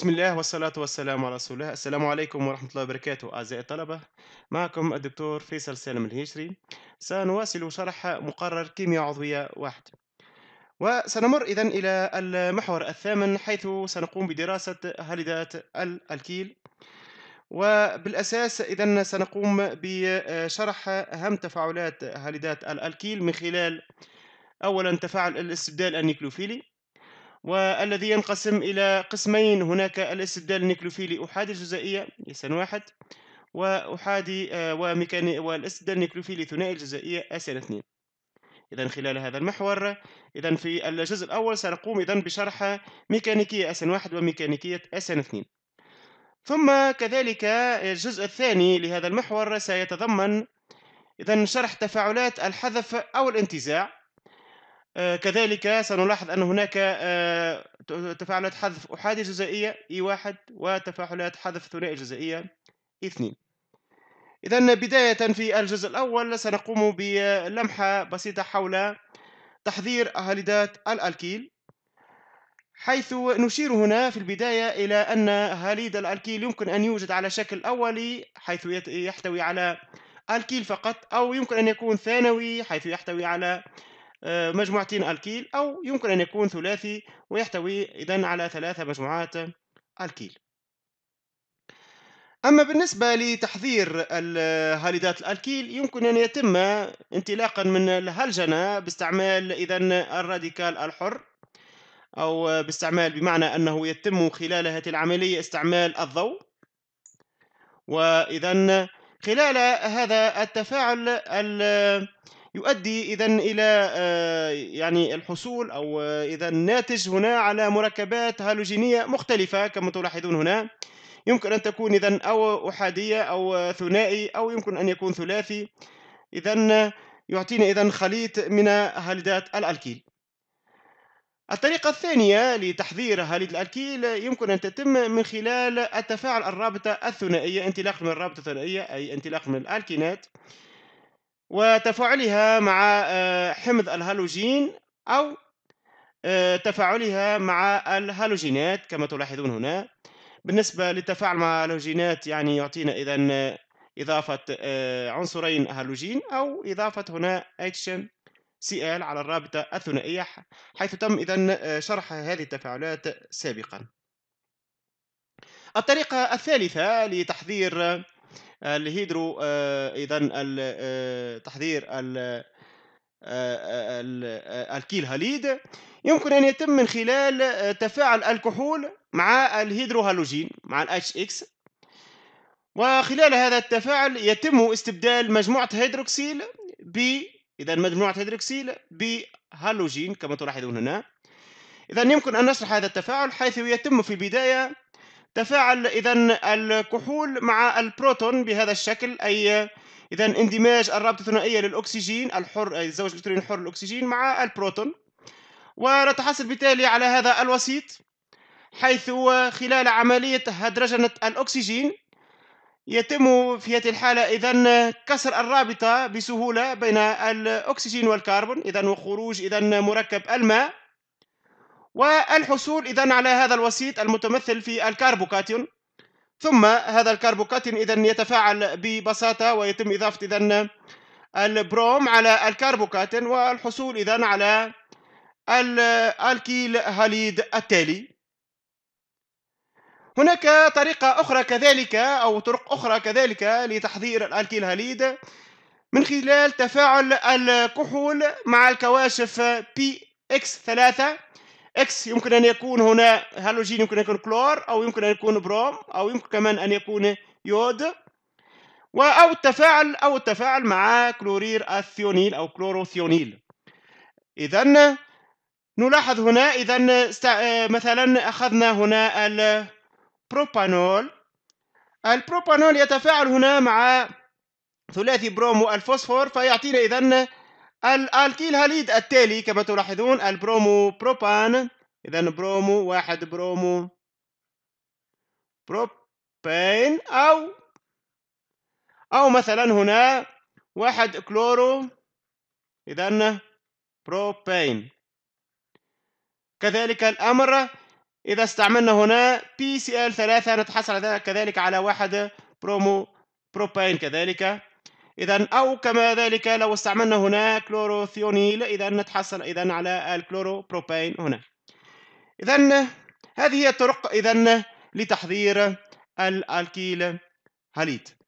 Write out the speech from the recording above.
بسم الله والصلاة والسلام على رسول الله السلام عليكم ورحمة الله وبركاته أعزائي الطلبة معكم الدكتور فيصل سالم الهجري سنواصل شرح مقرر كيمياء عضوية واحد وسنمر إذن إلى المحور الثامن حيث سنقوم بدراسة هاليدات الألكيل وبالأساس إذن سنقوم بشرح أهم تفاعلات هاليدات الألكيل من خلال أولا تفاعل الاستبدال النيكلوفيلي والذي ينقسم إلى قسمين هناك الاستبدال النيكلوفيلي أحادي الجزائية إسن واحد وأحادي آه، وميكاني والاستبدال النيكلوفيلي ثنائي الجزائية أسن اثنين إذا خلال هذا المحور إذا في الجزء الأول سنقوم إذا بشرح ميكانيكية أسن واحد وميكانيكية أسن اثنين ثم كذلك الجزء الثاني لهذا المحور سيتضمن إذا شرح تفاعلات الحذف أو الانتزاع آه، كذلك سنلاحظ أن هناك آه، تفاعلات حذف أحادي جزائية E1 وتفاعلات حذف ثنائي جزائية E2 إذا بداية في الجزء الأول سنقوم بلمحة بسيطة حول تحضير هاليدات الألكيل حيث نشير هنا في البداية إلى أن هاليد الألكيل يمكن أن يوجد على شكل أولي حيث يحتوي على الكيل فقط أو يمكن أن يكون ثانوي حيث يحتوي على آه، مجموعتين الكيل أو يمكن أن يكون ثلاثي ويحتوي إذا على ثلاثة مجموعات الكيل أما بالنسبة لتحضير هاليدات الألكيل يمكن أن يتم انطلاقا من الهلجنة باستعمال إذا الراديكال الحر أو باستعمال بمعنى أنه يتم خلال هذه العملية استعمال الضوء وإذا خلال هذا التفاعل يؤدي إذا إلى آه، يعني الحصول أو آه، إذا الناتج هنا على مركبات هالوجينية مختلفة كما تلاحظون هنا يمكن أن تكون إذا أو أحادية أو آه، ثنائي أو يمكن أن يكون ثلاثي إذا يعطينا إذا خليط من هاليدات الألكيل الطريقة الثانية لتحضير هاليد الألكيل يمكن أن تتم من خلال التفاعل الرابطة الثنائية انطلاق من الرابطة الثنائية أي انطلاق من الألكينات وتفاعلها مع آه، حمض الهالوجين أو آه، تفاعلها مع الهالوجينات كما تلاحظون هنا بالنسبة للتفاعل مع الهالوجينات يعني يعطينا إذا إضافة آه، عنصرين هالوجين أو إضافة هنا سي ال على الرابطة الثنائية حيث تم إذا شرح هذه التفاعلات سابقا الطريقة الثالثة لتحضير الهيدرو آه، اذا آه، تحضير آه، الكيل هاليد يمكن ان يتم من خلال تفاعل الكحول مع الهيدروهالوجين مع الاتش اكس وخلال هذا التفاعل يتم استبدال مجموعه هيدروكسيل ب اذا مجموعه هيدروكسيل بهالوجين كما تلاحظون هنا اذا يمكن ان نشرح هذا التفاعل حيث يتم في البدايه تفاعل إذا الكحول مع البروتون بهذا الشكل أي إذا اندماج الرابطة الثنائية للأكسجين الحر أي الزوج الإلكتروني الحر للأكسجين مع البروتون ونتحصل بالتالي على هذا الوسيط حيث خلال عملية هدرجنة الأكسجين يتم في هذه الحالة إذا كسر الرابطة بسهولة بين الأكسجين والكربون إذا وخروج إذا مركب الماء والحصول إذا على هذا الوسيط المتمثل في الكربوكاتيون ثم هذا الكربوكاتيون إذا يتفاعل ببساطة ويتم إضافة إذا البروم على الكربوكاتين والحصول إذا على الالكيل هاليد التالي هناك طريقة أخرى كذلك أو طرق أخرى كذلك لتحضير الألكيل هاليد من خلال تفاعل الكحول مع الكواشف px 3 اكس يمكن ان يكون هنا هالوجين يمكن ان يكون كلور او يمكن ان يكون بروم او يمكن كمان ان يكون يود او التفاعل او التفاعل مع كلورير الثيونيل او كلوروثيونيل اذا نلاحظ هنا اذا مثلا اخذنا هنا البروبانول البروبانول يتفاعل هنا مع ثلاثي بروم والفوسفور فيعطينا اذا الالكيل هاليد التالي كما تلاحظون البرومو بروبان إذا برومو واحد برومو بروبين أو أو مثلا هنا واحد كلورو إذا بروبين كذلك الأمر إذا استعملنا هنا بي سي ال ثلاثة نتحصل كذلك على واحد برومو بروبين كذلك إذا أو كما ذلك لو استعملنا هنا كلوروثيونيل إذا نتحصل إذا على الكلوروبروبين هنا إذا هذه هي الطرق إذا لتحضير الألكيل هاليد